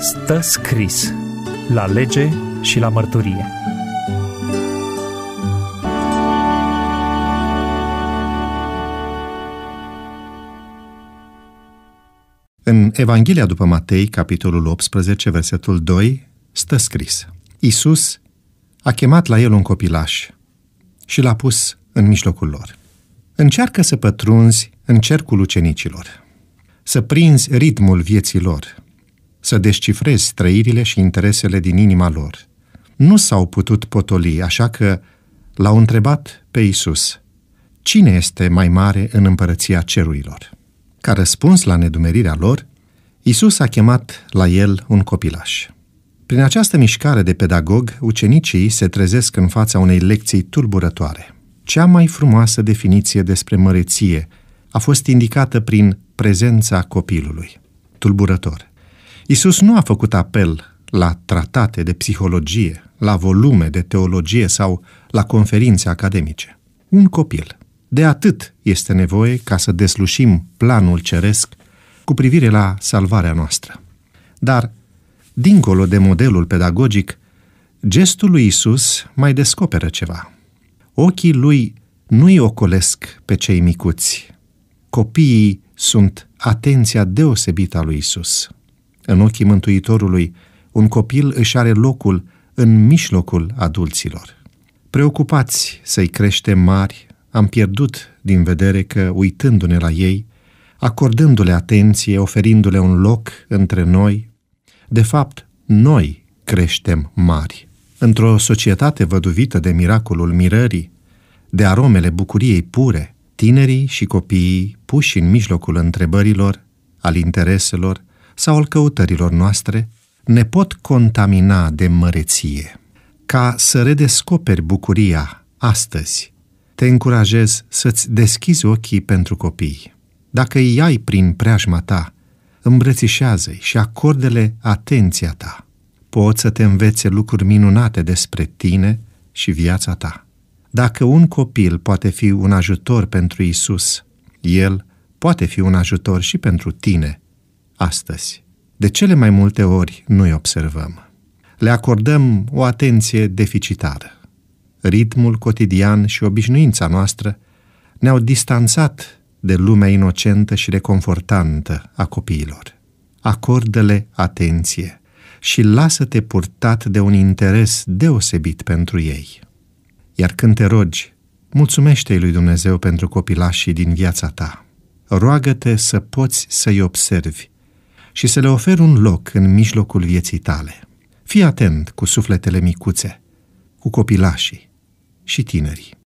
Stă scris la lege și la mărturie. În Evanghelia după Matei, capitolul 18, versetul 2, stă scris: Isus a chemat la el un copilaș și l-a pus în mijlocul lor. Încearcă să pătrunzi în cercul ucenicilor, să prinzi ritmul vieții lor, să descifrezi trăirile și interesele din inima lor. Nu s-au putut potoli, așa că l-au întrebat pe Isus: Cine este mai mare în împărăția cerurilor? Ca răspuns la nedumerirea lor, Isus a chemat la el un copilaș. Prin această mișcare de pedagog, ucenicii se trezesc în fața unei lecții tulburătoare. Cea mai frumoasă definiție despre măreție a fost indicată prin prezența copilului. Tulburător. Isus nu a făcut apel la tratate de psihologie, la volume de teologie sau la conferințe academice. Un copil. De atât este nevoie ca să deslușim planul ceresc cu privire la salvarea noastră. Dar, dincolo de modelul pedagogic, gestul lui Isus mai descoperă ceva. Ochii lui nu-i ocolesc pe cei micuți. Copiii sunt atenția deosebită a lui Isus. În ochii Mântuitorului, un copil își are locul în mijlocul adulților. Preocupați să-i creștem mari, am pierdut din vedere că, uitându-ne la ei, acordându-le atenție, oferindu-le un loc între noi, de fapt, noi creștem mari. Într-o societate văduvită de miracolul mirării, de aromele bucuriei pure, tinerii și copiii, puși în mijlocul întrebărilor, al intereselor, sau al căutărilor noastre ne pot contamina de măreție. Ca să redescoperi bucuria astăzi, te încurajez să-ți deschizi ochii pentru copii. Dacă îi ai prin preajma ta, îmbrățișează-i și acordele atenția ta. Poți să te învețe lucruri minunate despre tine și viața ta. Dacă un copil poate fi un ajutor pentru Isus, el poate fi un ajutor și pentru tine astăzi. De cele mai multe ori nu-i observăm. Le acordăm o atenție deficitară. Ritmul cotidian și obișnuința noastră ne-au distanțat de lumea inocentă și reconfortantă a copiilor. Acordă-le atenție și lasă-te purtat de un interes deosebit pentru ei. Iar când te rogi, mulțumește-i lui Dumnezeu pentru copilașii din viața ta. Roagă-te să poți să-i observi și să le oferi un loc în mijlocul vieții tale. Fii atent cu sufletele micuțe, cu copilașii și tinerii.